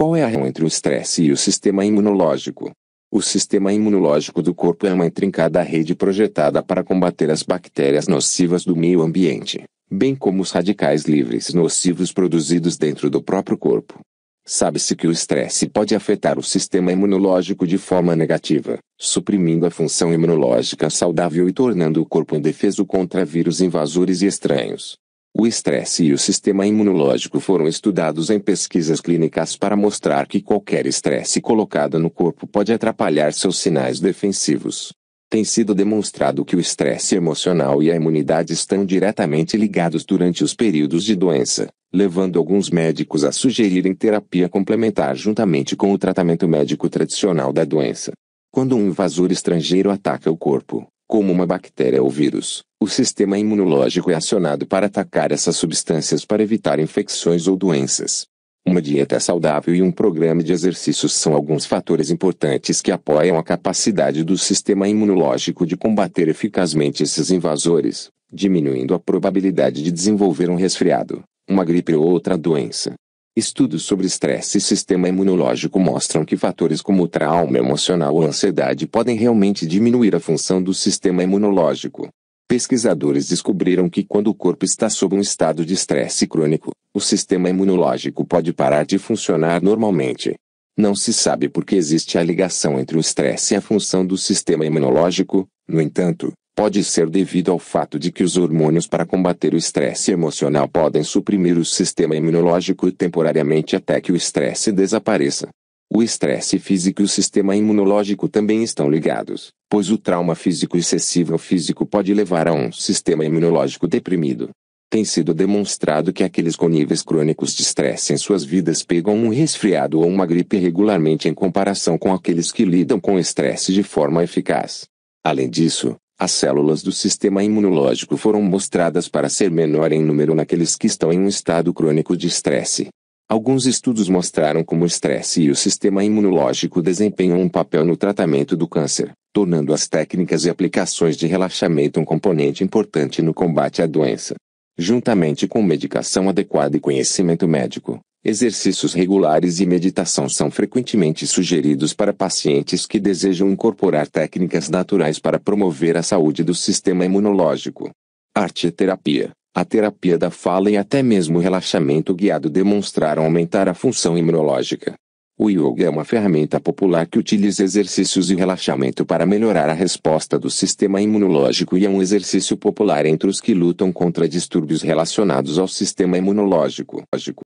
Qual é a relação entre o estresse e o sistema imunológico? O sistema imunológico do corpo é uma intrincada rede projetada para combater as bactérias nocivas do meio ambiente, bem como os radicais livres nocivos produzidos dentro do próprio corpo. Sabe-se que o estresse pode afetar o sistema imunológico de forma negativa, suprimindo a função imunológica saudável e tornando o corpo indefeso contra vírus invasores e estranhos. O estresse e o sistema imunológico foram estudados em pesquisas clínicas para mostrar que qualquer estresse colocado no corpo pode atrapalhar seus sinais defensivos. Tem sido demonstrado que o estresse emocional e a imunidade estão diretamente ligados durante os períodos de doença, levando alguns médicos a sugerirem terapia complementar juntamente com o tratamento médico tradicional da doença. Quando um invasor estrangeiro ataca o corpo, como uma bactéria ou vírus, o sistema imunológico é acionado para atacar essas substâncias para evitar infecções ou doenças. Uma dieta saudável e um programa de exercícios são alguns fatores importantes que apoiam a capacidade do sistema imunológico de combater eficazmente esses invasores, diminuindo a probabilidade de desenvolver um resfriado, uma gripe ou outra doença. Estudos sobre estresse e sistema imunológico mostram que fatores como trauma emocional ou ansiedade podem realmente diminuir a função do sistema imunológico. Pesquisadores descobriram que quando o corpo está sob um estado de estresse crônico, o sistema imunológico pode parar de funcionar normalmente. Não se sabe por que existe a ligação entre o estresse e a função do sistema imunológico, no entanto, pode ser devido ao fato de que os hormônios para combater o estresse emocional podem suprimir o sistema imunológico temporariamente até que o estresse desapareça. O estresse físico e o sistema imunológico também estão ligados, pois o trauma físico excessivo físico pode levar a um sistema imunológico deprimido. Tem sido demonstrado que aqueles com níveis crônicos de estresse em suas vidas pegam um resfriado ou uma gripe regularmente em comparação com aqueles que lidam com estresse de forma eficaz. Além disso, as células do sistema imunológico foram mostradas para ser menor em número naqueles que estão em um estado crônico de estresse. Alguns estudos mostraram como o estresse e o sistema imunológico desempenham um papel no tratamento do câncer, tornando as técnicas e aplicações de relaxamento um componente importante no combate à doença. Juntamente com medicação adequada e conhecimento médico, Exercícios regulares e meditação são frequentemente sugeridos para pacientes que desejam incorporar técnicas naturais para promover a saúde do sistema imunológico. Arte terapia, a terapia da fala e até mesmo o relaxamento guiado demonstraram aumentar a função imunológica. O yoga é uma ferramenta popular que utiliza exercícios e relaxamento para melhorar a resposta do sistema imunológico e é um exercício popular entre os que lutam contra distúrbios relacionados ao sistema imunológico.